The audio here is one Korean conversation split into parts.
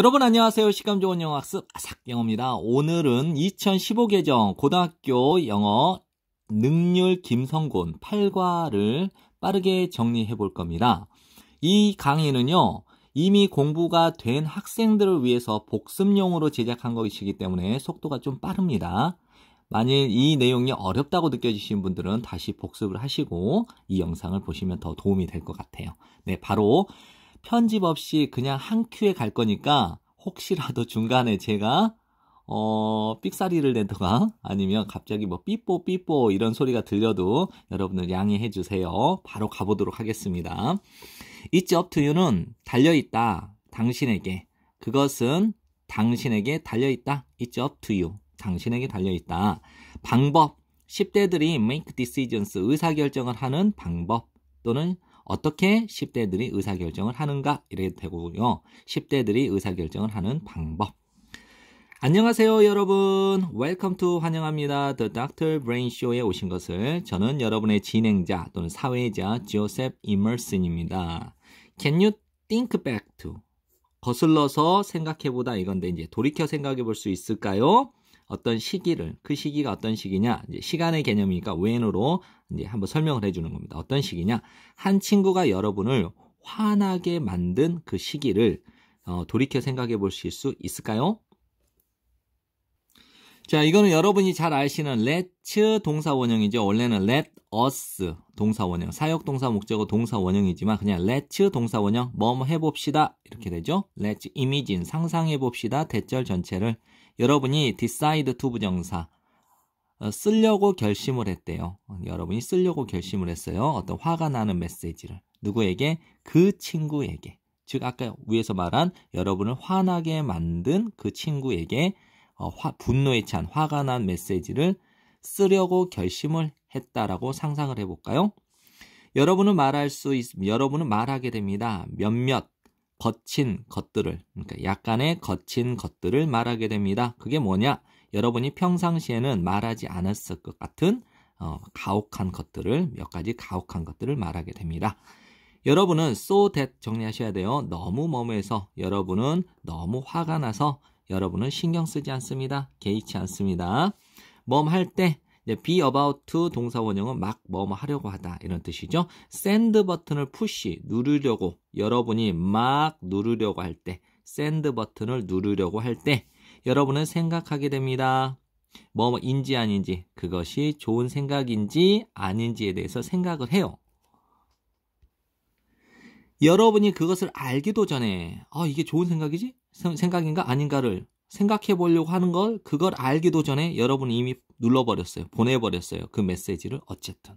여러분 안녕하세요. 시감 좋은 영어 학습 아삭 영어입니다. 오늘은 2015 개정 고등학교 영어 능률 김성곤 8과를 빠르게 정리해 볼 겁니다. 이 강의는요. 이미 공부가 된 학생들을 위해서 복습용으로 제작한 것이기 때문에 속도가 좀 빠릅니다. 만일 이 내용이 어렵다고 느껴지신 분들은 다시 복습을 하시고 이 영상을 보시면 더 도움이 될 것 같아요. 네, 바로 편집 없이 그냥 한 큐에 갈 거니까 혹시라도 중간에 제가 어, 삑사리를 내다가 아니면 갑자기 뭐 삐뽀 삐뽀 이런 소리가 들려도 여러분들 양해해 주세요. 바로 가보도록 하겠습니다. It's up to you는 달려있다. 당신에게. 그것은 당신에게 달려있다. It's up to you. 당신에게 달려있다. 방법. 10대들이 make decisions, 의사결정을 하는 방법 또는 어떻게 10대들이 의사결정을 하는가 이렇게 되고요. 10대들이 의사결정을 하는 방법. 안녕하세요 여러분. Welcome to 환영합니다. The Dr. o o c t Brain Show에 오신 것을 저는 여러분의 진행자 또는 사회자 조셉 이머슨입니다. Can you think back to? 거슬러서 생각해보다 이건데 이제 돌이켜 생각해볼 수 있을까요? 어떤 시기를 그 시기가 어떤 시기냐 이제 시간의 개념이니까 when으로 이제 한번 설명을 해주는 겁니다. 어떤 식이냐? 한 친구가 여러분을 화나게 만든 그 시기를 어, 돌이켜 생각해 보실 수 있을까요? 자, 이거는 여러분이 잘 아시는 let 동사 원형이죠. 원래는 let us 동사 원형, 사역 동사 목적어 동사 원형이지만 그냥 let 동사 원형 뭐뭐 해봅시다 이렇게 되죠. let imagine 상상해 봅시다 대절 전체를 여러분이 decide to 부정사 어, 쓰려고 결심을 했대요. 여러분이 쓰려고 결심을 했어요. 어떤 화가 나는 메시지를. 누구에게? 그 친구에게. 즉, 아까 위에서 말한 여러분을 화나게 만든 그 친구에게 어, 화, 분노에 찬 화가 난 메시지를 쓰려고 결심을 했다라고 상상을 해볼까요? 여러분은 말할 수 있, 여러분은 말하게 됩니다. 몇몇 거친 것들을, 그러니까 약간의 거친 것들을 말하게 됩니다. 그게 뭐냐? 여러분이 평상시에는 말하지 않았을 것 같은 어, 가혹한 것들을 몇 가지 가혹한 것들을 말하게 됩니다. 여러분은 so that 정리하셔야 돼요. 너무 뭐뭐해서 여러분은 너무 화가 나서 여러분은 신경 쓰지 않습니다. 개의치 않습니다. 뭐 할때 be about to 동사원형은 막 뭐뭐 하려고 하다 이런 뜻이죠. send 버튼을 푸시 누르려고 여러분이 막 누르려고 할 때 send 버튼을 누르려고 할때 여러분은 생각하게 됩니다. 뭐뭐인지 아닌지, 그것이 좋은 생각인지 아닌지에 대해서 생각을 해요. 여러분이 그것을 알기도 전에, 아, 이게 좋은 생각이지? 생각인가? 아닌가를 생각해 보려고 하는 걸, 그걸 알기도 전에 여러분이 이미 눌러버렸어요. 보내버렸어요. 그 메시지를 어쨌든.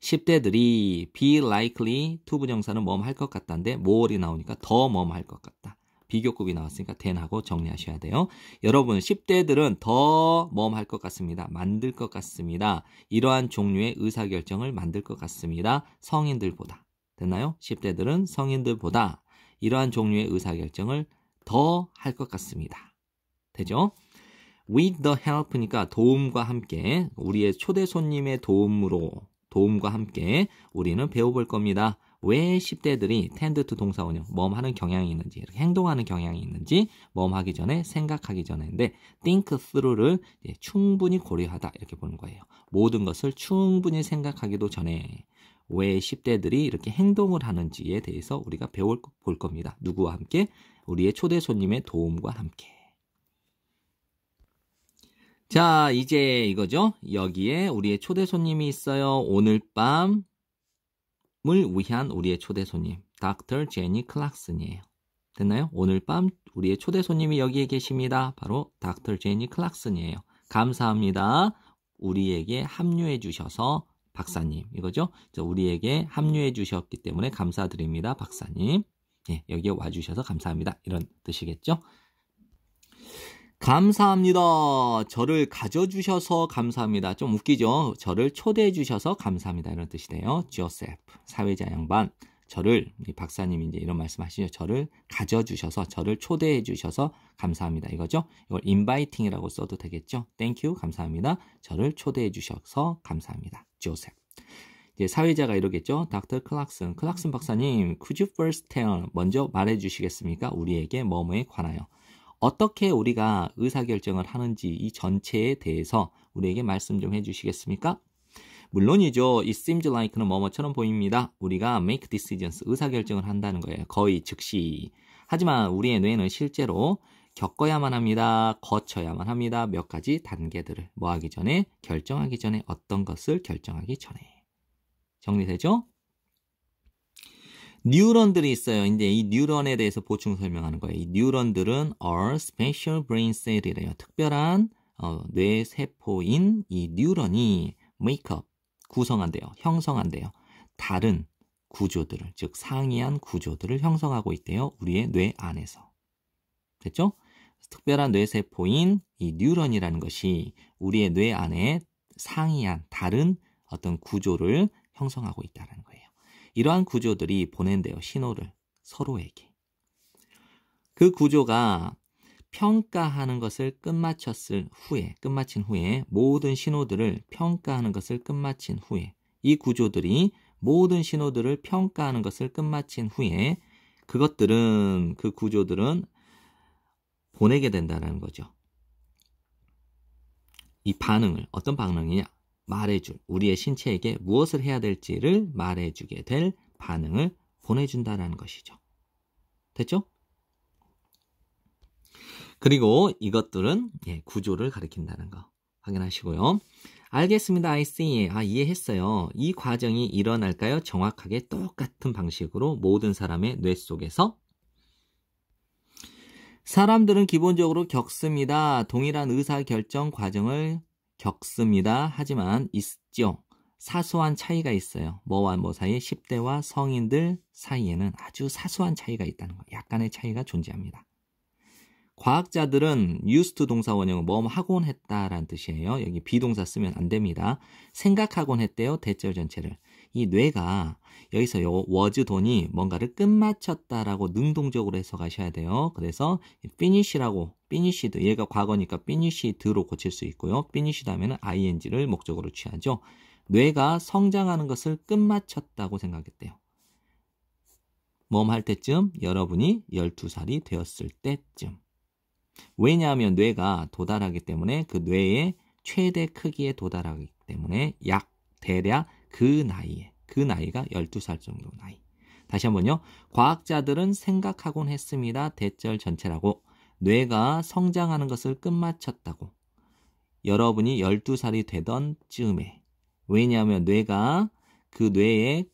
10대들이 be likely to 부정사는 뭐뭐할 것 같다인데 more이 나오니까 더 뭐뭐할 것 같다. 비교급이 나왔으니까 된하고 정리하셔야 돼요. 여러분 10대들은 더뭐할것 같습니다. 만들 것 같습니다. 이러한 종류의 의사결정을 만들 것 같습니다. 성인들보다. 됐나요? 10대들은 성인들보다 이러한 종류의 의사결정을 더 할 것 같습니다. 되죠? with the help니까 도움과 함께 우리의 초대 손님의 도움으로 도움과 함께 우리는 배워볼 겁니다. 왜 10대들이 텐드 투 동사 운형 뭐뭐하는 경향이 있는지 이렇게 행동하는 경향이 있는지 뭐뭐하기 전에 생각하기 전에인데 think through를 충분히 고려하다 이렇게 보는 거예요. 모든 것을 충분히 생각하기도 전에 왜 10대들이 이렇게 행동을 하는지에 대해서 우리가 배울 볼 겁니다. 누구와 함께 우리의 초대 손님의 도움과 함께. 자, 이제 이거죠. 여기에 우리의 초대 손님이 있어요. 오늘 밤을 위한 우리의 초대 손님, 닥터 제니 클락슨이에요. 됐나요? 오늘 밤 우리의 초대 손님이 여기에 계십니다. 바로 닥터 제니 클락슨이에요. 감사합니다. 우리에게 합류해 주셔서 박사님 이거죠? 우리에게 합류해 주셨기 때문에 감사드립니다. 박사님. 예, 여기에 와주셔서 감사합니다. 이런 뜻이겠죠? 감사합니다. 저를 가져주셔서 감사합니다. 좀 웃기죠? 저를 초대해주셔서 감사합니다. 이런 뜻이네요. j o s e p 사회자 양반. 저를, 박사님 이제 이런 말씀 하시죠. 저를 가져주셔서, 저를 초대해주셔서 감사합니다. 이거죠? 이걸 inviting이라고 써도 되겠죠? Thank you. 감사합니다. 저를 초대해주셔서 감사합니다. j o s e p 이제 사회자가 이러겠죠. 닥터 클락슨, 클락슨 박사님, could you first tell, 먼저 말해주시겠습니까? 우리에게 뭐뭐에 관하여. 어떻게 우리가 의사결정을 하는지 이 전체에 대해서 우리에게 말씀 좀 해주시겠습니까? 물론이죠. It seems like는 뭐뭐처럼 보입니다. 우리가 make decisions, 의사결정을 한다는 거예요. 거의 즉시. 하지만 우리의 뇌는 실제로 겪어야만 합니다. 거쳐야만 합니다. 몇 가지 단계들을 뭐 하기 전에, 결정하기 전에, 어떤 것을 결정하기 전에. 정리되죠? 뉴런들이 있어요. 이제 이 뉴런에 대해서 보충 설명하는 거예요. 이 뉴런들은 are special brain cell이래요. 특별한 어, 뇌세포인 이 뉴런이 메이크업 구성한대요. 형성한대요. 다른 구조들을 즉 상이한 구조들을 형성하고 있대요. 우리의 뇌 안에서. 됐죠? 특별한 뇌세포인 이 뉴런이라는 것이 우리의 뇌 안에 상이한 다른 어떤 구조를 형성하고 있다는 거예요. 이러한 구조들이 보낸대요. 신호를 서로에게. 그 구조가 평가하는 것을 끝마쳤을 후에, 끝마친 후에 모든 신호들을 평가하는 것을 끝마친 후에 이 구조들이 모든 신호들을 평가하는 것을 끝마친 후에 그것들은 그 구조들은 보내게 된다는 거죠. 이 반응을 어떤 반응이냐? 말해줄, 우리의 신체에게 무엇을 해야 될지를 말해주게 될 반응을 보내준다라는 것이죠. 됐죠? 그리고 이것들은 예, 구조를 가리킨다는 거 확인하시고요. 알겠습니다. I see. 아, 이해했어요. 이 과정이 일어날까요? 정확하게 똑같은 방식으로 모든 사람의 뇌 속에서 사람들은 기본적으로 겪습니다. 동일한 의사결정 과정을 겪습니다. 하지만 있죠. 사소한 차이가 있어요. 뭐와 뭐 사이에 10대와 성인들 사이에는 아주 사소한 차이가 있다는 거. 약간의 차이가 존재합니다. 과학자들은 used 동사 원형은 뭐 하곤 했다라는 뜻이에요. 여기 비동사 쓰면 안 됩니다. 생각하곤 했대요. 대절 전체를. 이 뇌가 여기서 요 was 돈이 뭔가를 끝마쳤다라고 능동적으로 해석하셔야 돼요. 그래서 finish라고 finishd 얘가 과거니까 finished로 고칠 수 있고요. finishd 하면은 ing를 목적으로 취하죠. 뇌가 성장하는 것을 끝마쳤다고 생각했대요. 몸 할 때쯤 여러분이 12살이 되었을 때쯤 왜냐하면 뇌가 도달하기 때문에 그 뇌의 최대 크기에 도달하기 때문에 약 대략 그 나이에 그 나이가 12살 정도 나이. 다시 한번요. 과학자들은 생각하곤 했습니다. 대절 전체라고 뇌가 성장하는 것을 끝마쳤다고. 여러분이 12살이 되던 즈음에 왜냐하면 뇌가 그 뇌의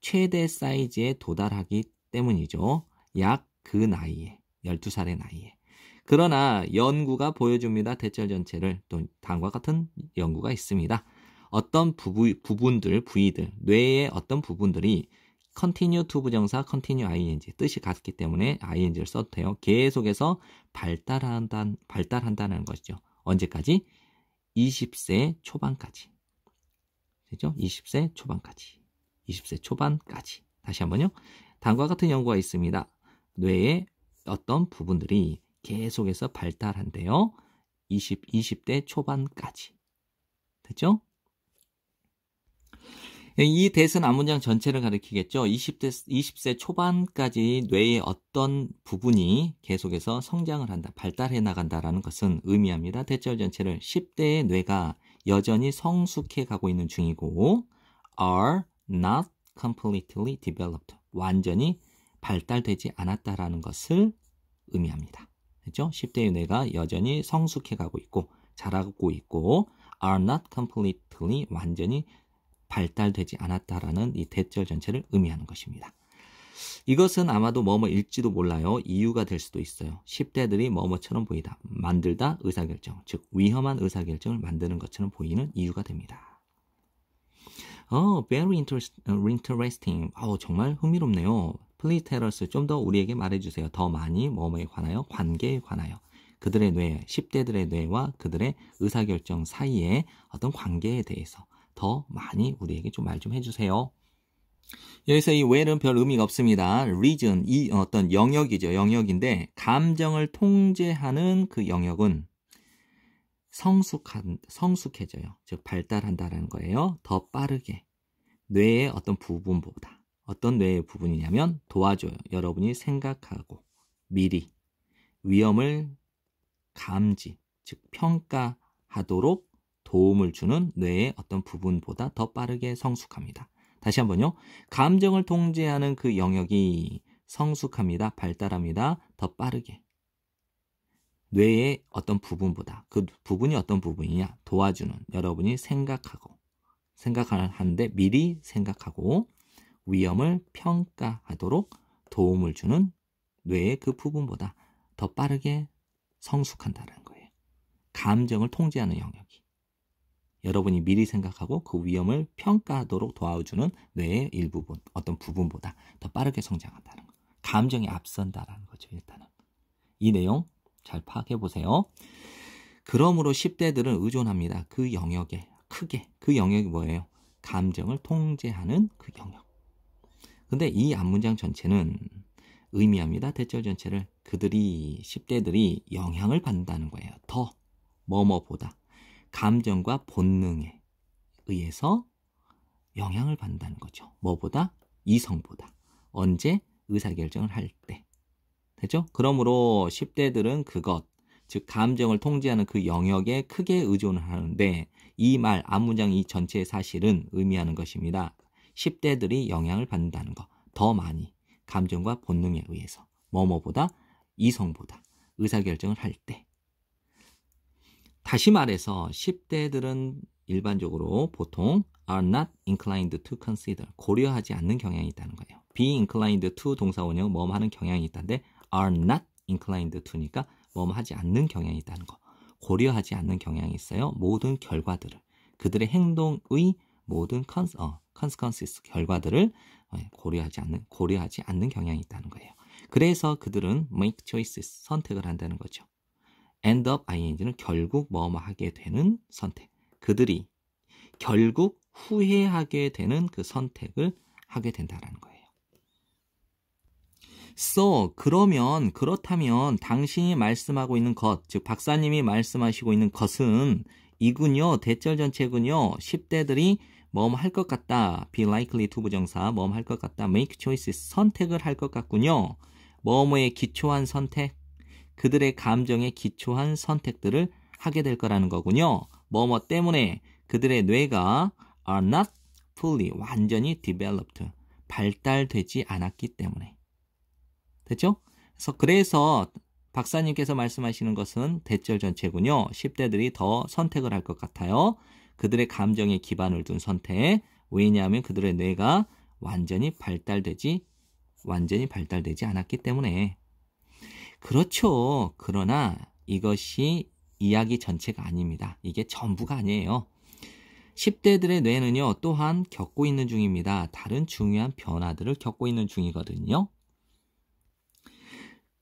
최대 사이즈에 도달하기 때문이죠. 약 그 나이에 12살의 나이에. 그러나 연구가 보여줍니다. 대체 전체를 또 다음과 같은 연구가 있습니다. 어떤 부부, 부분들, 부위들, 뇌의 어떤 부분들이 continue to 부정사 continue ing 뜻이 같기 때문에 ing를 써도 돼요. 계속해서 발달한다, 발달한다는 것이죠. 언제까지? 20세 초반까지. 되죠? 20세 초반까지. 20세 초반까지. 다시 한번요. 다음과 같은 연구가 있습니다. 뇌의 어떤 부분들이 계속해서 발달한대요. 20, 20대 초반까지. 됐죠? 이 대선 암문장 전체를 가리키겠죠. 20대, 20세 초반까지 뇌의 어떤 부분이 계속해서 성장을 한다, 발달해 나간다라는 것은 의미합니다. 대절 전체를 10대의 뇌가 여전히 성숙해 가고 있는 중이고, are not completely developed. 완전히 발달되지 않았다라는 것을 의미합니다. 그죠? 10대 윤회가 여전히 성숙해 가고 있고 자라고 있고 are not completely 완전히 발달되지 않았다라는 이 대절 전체를 의미하는 것입니다. 이것은 아마도 뭐뭐일지도 몰라요. 이유가 될 수도 있어요. 10대들이 뭐뭐처럼 보이다. 만들다 의사결정. 즉, 위험한 의사결정을 만드는 것처럼 보이는 이유가 됩니다. 어, oh, very interesting. 어, 정말 흥미롭네요. Please tell us. 좀더 우리에게 말해주세요. 더 많이 뭐뭐에 관하여, 관계에 관하여. 그들의 뇌, 10대들의 뇌와 그들의 의사결정 사이에 어떤 관계에 대해서 더 많이 우리에게 좀 말좀 좀 해주세요. 여기서 이 where는 별 의미가 없습니다. region, 이 어떤 영역이죠. 영역인데, 감정을 통제하는 그 영역은 성숙한, 성숙해져요. 즉, 발달한다는 거예요. 더 빠르게. 뇌의 어떤 부분보다. 어떤 뇌의 부분이냐면 도와줘요. 여러분이 생각하고 미리 위험을 감지, 즉 평가하도록 도움을 주는 뇌의 어떤 부분보다 더 빠르게 성숙합니다. 다시 한번요. 감정을 통제하는 그 영역이 성숙합니다. 발달합니다. 더 빠르게. 뇌의 어떤 부분보다 그 부분이 어떤 부분이냐 도와주는 여러분이 생각하고 생각하는데 미리 생각하고 위험을 평가하도록 도움을 주는 뇌의 그 부분보다 더 빠르게 성숙한다는 거예요. 감정을 통제하는 영역이. 여러분이 미리 생각하고 그 위험을 평가하도록 도와주는 뇌의 일부분, 어떤 부분보다 더 빠르게 성장한다는 거. 감정이 앞선다라는 거죠, 일단은. 이 내용 잘 파악해 보세요. 그러므로 10대들은 의존합니다. 그 영역에, 크게. 그 영역이 뭐예요? 감정을 통제하는 그 영역. 근데 이 앞문장 전체는 의미합니다. 대절 전체를 그들이 10대들이 영향을 받는다는 거예요. 더 뭐뭐보다 감정과 본능에 의해서 영향을 받는다는 거죠. 뭐보다 이성보다 언제 의사결정을 할 때. 되죠? 그러므로 10대들은 그것, 즉 감정을 통제하는 그 영역에 크게 의존을 하는데 이말 앞문장 이 전체의 사실은 의미하는 것입니다. 10대들이 영향을 받는다는 거. 더 많이 감정과 본능에 의해서 뭐뭐보다 이성보다 의사결정을 할 때. 다시 말해서 10대들은 일반적으로 보통 are not inclined to consider 고려하지 않는 경향이 있다는 거예요. be inclined to 동사원형 뭐뭐 하는 경향이 있다는데 are not inclined to니까 뭐뭐 하지 않는 경향이 있다는 거. 고려하지 않는 경향이 있어요. 모든 결과들을 그들의 행동의 모든 컨, 어, 컨스퀀시스 결과들을 어, 고려하지 않는 고려하지 않는 경향이 있다는 거예요. 그래서 그들은 make choices 선택을 한다는 거죠. end up ing는 결국 뭐 뭐 하게 되는 선택. 그들이 결국 후회하게 되는 그 선택을 하게 된다라는 거예요. So 그러면 그렇다면 당신이 말씀하고 있는 것, 즉 박사님이 말씀하시고 있는 것은 이군요. 대절 전체군요. 10대들이 뭐뭐할 것 같다. be likely to 부정사 뭐뭐 할 것 같다. make choices 선택을 할 것 같군요. 뭐뭐에 기초한 선택 그들의 감정에 기초한 선택들을 하게 될 거라는 거군요. 뭐뭐 때문에 그들의 뇌가 are not fully 완전히 developed 발달되지 않았기 때문에 됐죠? 그래서 그래서 박사님께서 말씀하시는 것은 대절 전체군요. 10대들이 더 선택을 할 것 같아요. 그들의 감정에 기반을 둔 선택. 왜냐하면 그들의 뇌가 완전히 발달되지 완전히 발달되지 않았기 때문에 그렇죠. 그러나 이것이 이야기 전체가 아닙니다. 이게 전부가 아니에요. 10대들의 뇌는요, 또한 겪고 있는 중입니다. 다른 중요한 변화들을 겪고 있는 중이거든요.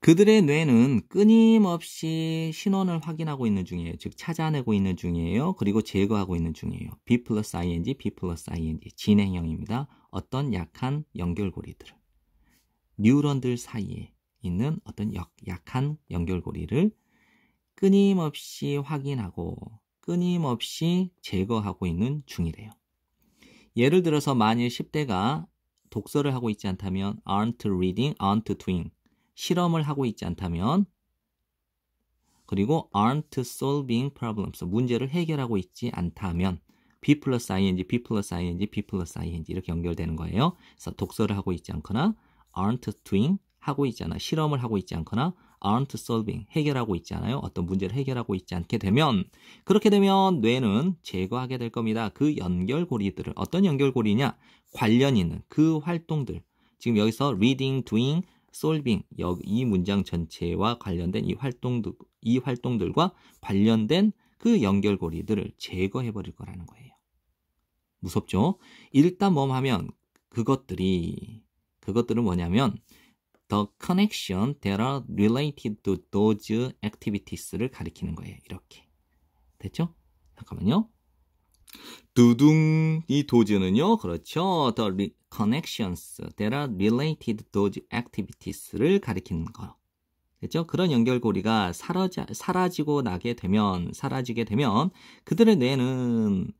그들의 뇌는 끊임없이 신원을 확인하고 있는 중이에요. 즉 찾아내고 있는 중이에요. 그리고 제거하고 있는 중이에요. B 플러스 ing, B 플러스 ing 진행형입니다. 어떤 약한 연결고리들 뉴런들 사이에 있는 어떤 역, 약한 연결고리를 끊임없이 확인하고 끊임없이 제거하고 있는 중이래요. 예를 들어서 만일 10대가 독서를 하고 있지 않다면 aren't reading, aren't doing 실험을 하고 있지 않다면 그리고 aren't solving problems 문제를 해결하고 있지 않다면 b plus ing, b plus ing, b plus ing 이렇게 연결되는 거예요. 그래서 독서를 하고 있지 않거나 aren't doing 하고 있잖아 실험을 하고 있지 않거나 aren't solving 해결하고 있지않아요 어떤 문제를 해결하고 있지 않게 되면 그렇게 되면 뇌는 제거하게 될 겁니다. 그 연결고리들을 어떤 연결고리냐 관련 있는 그 활동들 지금 여기서 reading, doing, 솔빙 이 문장 전체와 관련된 이 활동들 이 활동들과 관련된 그 연결고리들을 제거해 버릴 거라는 거예요. 무섭죠? 일단 뭐 하면 그것들이 그것들은 뭐냐면 the connection that are related to those activities를 가리키는 거예요. 이렇게 됐죠? 잠깐만요. 두둥 이도지는요 그렇죠. The re- connections that are related those activities를 가리키는 거요. 그죠? 그런 연결고리가 사라지, 사라지고 나게 되면, 사라지게 되면, 그들의 뇌는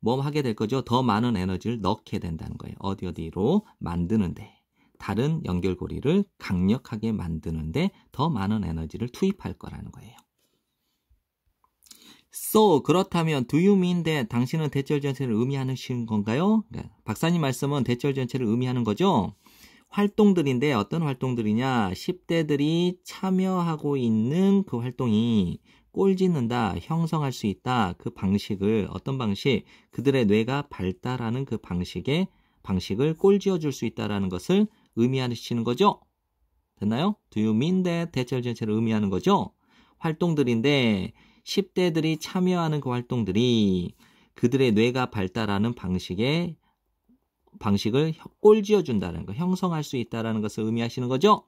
뭐 하게 될 거죠? 더 많은 에너지를 넣게 된다는 거예요. 어디 어디로 만드는데. 다른 연결고리를 강력하게 만드는데 더 많은 에너지를 투입할 거라는 거예요. So 그렇다면 do you mean that 당신은 대절 전체를 의미하는 건가요? 네, 박사님 말씀은 대절 전체를 의미하는 거죠. 활동들인데 어떤 활동들이냐? 10대들이 참여하고 있는 그 활동이 꼴 짓는다, 형성할 수 있다. 그 방식을 어떤 방식? 그들의 뇌가 발달하는 그 방식의 방식을 꼴 지어 줄 수 있다라는 것을 의미하시는 거죠. 됐나요? do you mean that 대절 전체를 의미하는 거죠. 활동들인데 10대들이 참여하는 그 활동들이 그들의 뇌가 발달하는 방식에 방식을 꼴지어 준다는 거, 형성할 수 있다라는 것을 의미하시는 거죠.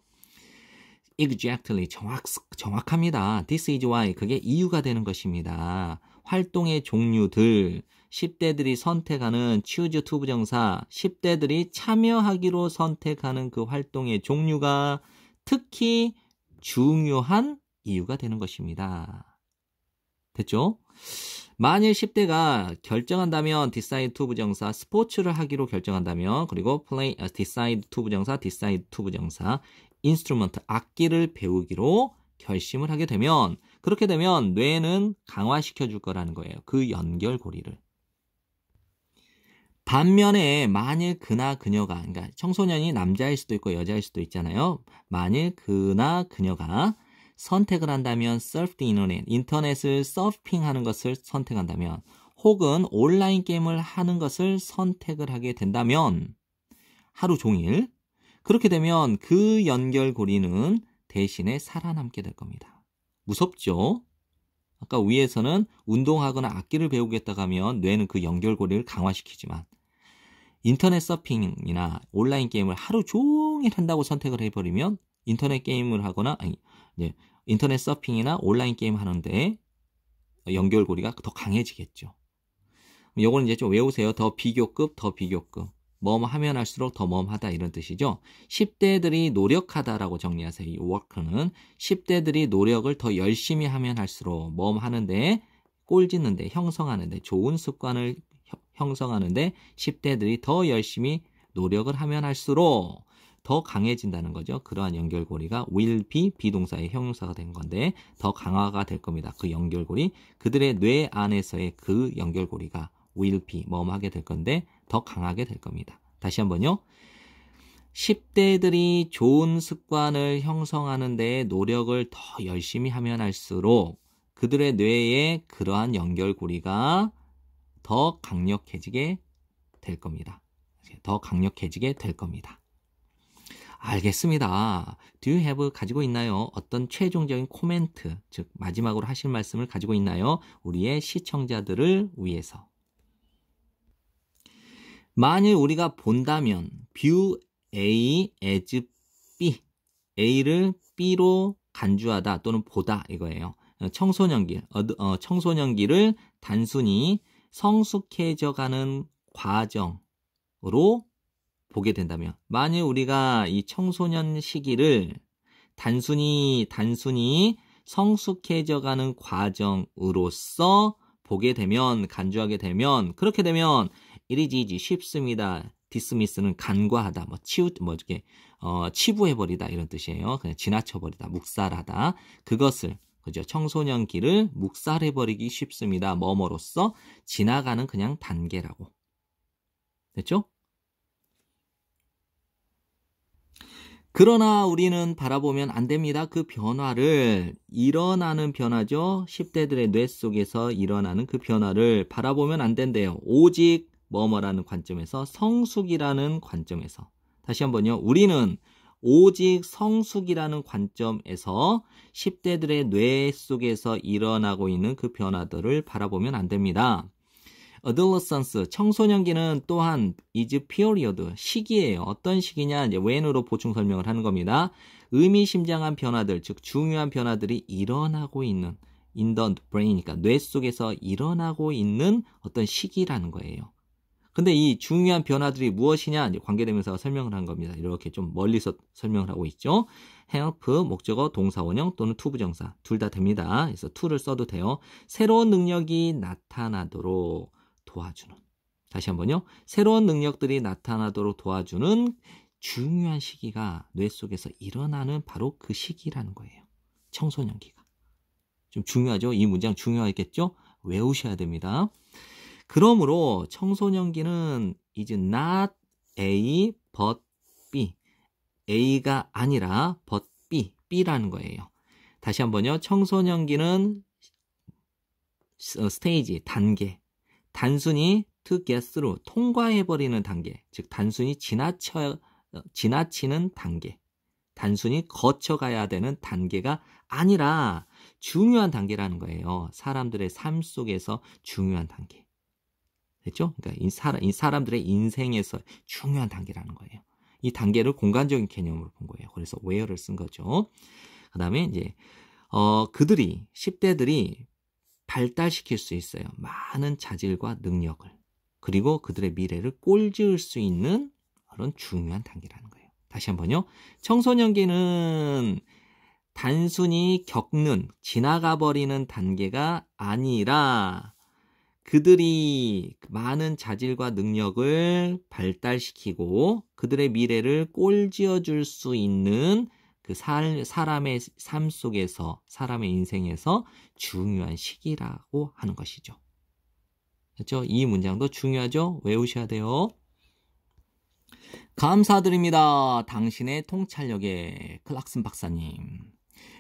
Exactly, 정확, 정확합니다. This is why, 그게 이유가 되는 것입니다. 활동의 종류들, 10대들이 선택하는 choose to 부정사, 10대들이 참여하기로 선택하는 그 활동의 종류가 특히 중요한 이유가 되는 것입니다. 됐죠? 만일 10대가 결정한다면 decide to 부정사 스포츠를 하기로 결정한다면 그리고 play decide to 부정사 decide to 부정사 instrument 악기를 배우기로 결심을 하게 되면 그렇게 되면 뇌는 강화시켜 줄 거라는 거예요. 그 연결고리를. 반면에 만일 그나 그녀가 그러니까 청소년이 남자일 수도 있고 여자일 수도 있잖아요. 만일 그나 그녀가 선택을 한다면 서프트 인터넷, 인터넷을 서핑하는 것을 선택한다면 혹은 온라인 게임을 하는 것을 선택을 하게 된다면 하루 종일 그렇게 되면 그 연결고리는 대신에 살아남게 될 겁니다. 무섭죠? 아까 위에서는 운동하거나 악기를 배우겠다고 하면 뇌는 그 연결고리를 강화시키지만 인터넷 서핑이나 온라인 게임을 하루 종일 한다고 선택을 해버리면 인터넷 게임을 하거나 아니 예, 인터넷 서핑이나 온라인 게임 하는데 연결고리가 더 강해지겠죠. 요거는 이제 좀 외우세요. 더 비교급, 더 비교급. 뭐뭐하면 할수록 더 뭐뭐하다 이런 뜻이죠. 10대들이 노력하다라고 정리하세요. 이 워크는 10대들이 노력을 더 열심히 하면 할수록 뭐뭐하는데 꼴짓는데 형성하는데 좋은 습관을 형성하는데 10대들이 더 열심히 노력을 하면 할수록 더 강해진다는 거죠. 그러한 연결고리가 will be 비동사의 형용사가 된 건데 더 강화가 될 겁니다. 그 연결고리 그들의 뇌 안에서의 그 연결고리가 will be 뭐뭐하게 될 건데 더 강하게 될 겁니다. 다시 한번요. 10대들이 좋은 습관을 형성하는 데 노력을 더 열심히 하면 할수록 그들의 뇌에 그러한 연결고리가 더 강력해지게 될 겁니다. 더 강력해지게 될 겁니다. 알겠습니다. Do you have 가지고 있나요? 어떤 최종적인 코멘트, 즉 마지막으로 하실 말씀을 가지고 있나요? 우리의 시청자들을 위해서. 만일 우리가 본다면 view A as B, A를 B로 간주하다 또는 보다 이거예요. 청소년기, 어, 어 청소년기를 단순히 성숙해져가는 과정으로 보게 된다면 만일 우리가 이 청소년 시기를 단순히 단순히 성숙해져가는 과정으로서 보게 되면 간주하게 되면 그렇게 되면 이리지지 쉽습니다. 디스미스는 간과하다, 뭐 치우 뭐 이렇게 어, 치부해버리다 이런 뜻이에요. 그냥 지나쳐버리다, 묵살하다 그것을 그죠 청소년기를 묵살해버리기 쉽습니다. 뭐뭐로써 지나가는 그냥 단계라고 됐죠? 그러나 우리는 바라보면 안 됩니다. 그 변화를 일어나는 변화죠. 10대들의 뇌 속에서 일어나는 그 변화를 바라보면 안 된대요. 오직 뭐뭐라는 관점에서 성숙이라는 관점에서 다시 한번요. 우리는 오직 성숙이라는 관점에서 10대들의 뇌 속에서 일어나고 있는 그 변화들을 바라보면 안 됩니다. 어들러선스 청소년기는 또한 is period 시기예요. 어떤 시기냐 이제 when으로 보충 설명을 하는 겁니다. 의미심장한 변화들 즉 중요한 변화들이 일어나고 있는 in the brain이니까 그러니까 뇌 속에서 일어나고 있는 어떤 시기라는 거예요. 근데 이 중요한 변화들이 무엇이냐 이제 관계되면서 설명을 한 겁니다. 이렇게 좀 멀리서 설명을 하고 있죠. help 목적어 동사원형 또는 투 부정사 둘 다 됩니다. 그래서 투를 써도 돼요. 새로운 능력이 나타나도록 도와주는 다시 한번요. 새로운 능력들이 나타나도록 도와주는 중요한 시기가 뇌 속에서 일어나는 바로 그 시기라는 거예요. 청소년기가. 좀 중요하죠? 이 문장 중요하겠죠? 외우셔야 됩니다. 그러므로 청소년기는 이제 not A but B. A가 아니라 but B, B라는 거예요. 다시 한번요. 청소년기는 어, 스테이지, 단계, 단순히 to get로 통과해버리는 단계, 즉 단순히 지나쳐, 어, 지나치는 단계, 단순히 거쳐가야 되는 단계가 아니라 중요한 단계라는 거예요. 사람들의 삶 속에서 중요한 단계. 됐죠? 그러니까 이, 사람, 이 사람들의 인생에서 중요한 단계라는 거예요. 이 단계를 공간적인 개념으로 본 거예요. 그래서 where를 쓴 거죠. 그 다음에 이제 어, 그들이 10대들이 발달시킬 수 있어요. 많은 자질과 능력을. 그리고 그들의 미래를 꼴지을 수 있는 그런 중요한 단계라는 거예요. 다시 한번요. 청소년기는 단순히 겪는, 지나가 버리는 단계가 아니라 그들이 많은 자질과 능력을 발달시키고 그들의 미래를 꼴지어 줄 수 있는 그 살, 사람의 삶 속에서 사람의 인생에서 중요한 시기라고 하는 것이죠. 그렇죠? 이 문장도 중요하죠. 외우셔야 돼요. 감사드립니다. 당신의 통찰력에 클락슨 박사님.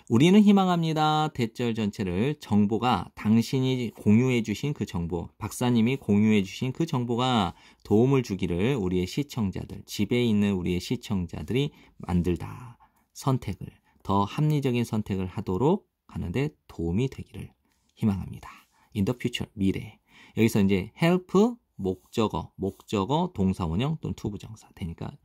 우리는 희망합니다. 대절 전체를 정보가 당신이 공유해 주신 그 정보, 박사님이 공유해 주신 그 정보가 도움을 주기를 우리의 시청자들, 집에 있는 우리의 시청자들이 만들다. 선택을 더 합리적인 선택을 하도록 하는데 도움이 되기를 희망합니다. In the future 미래 여기서 이제 help 목적어 목적어 동사원형 또는 투부정사 되니까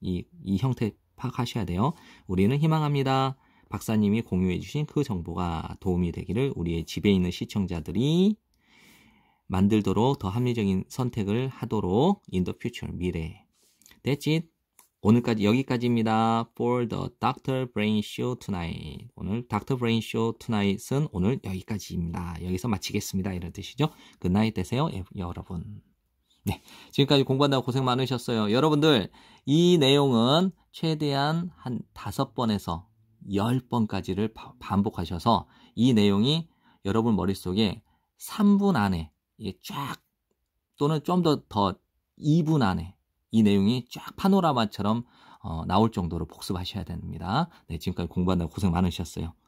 이, 이 형태 파악하셔야 돼요. 우리는 희망합니다. 박사님이 공유해 주신 그 정보가 도움이 되기를 우리의 집에 있는 시청자들이 만들도록 더 합리적인 선택을 하도록 in the future 미래 That's it. 오늘까지 여기까지입니다. For the Dr. Brain Show Tonight. 오늘 Dr. Brain Show Tonight은 오늘 여기까지입니다. 여기서 마치겠습니다. 이런 뜻이죠. 굿나잇 되세요, 예, 여러분. 네, 지금까지 공부한다고 고생 많으셨어요. 여러분들 이 내용은 최대한 한 다섯 번에서 열 번까지를 반복하셔서 이 내용이 여러분 머릿속에 3분 안에 쫙 또는 좀 더더 더 2분 안에 이 내용이 쫙 파노라마처럼 어, 나올 정도로 복습하셔야 됩니다. 네, 지금까지 공부하느라 고생 많으셨어요.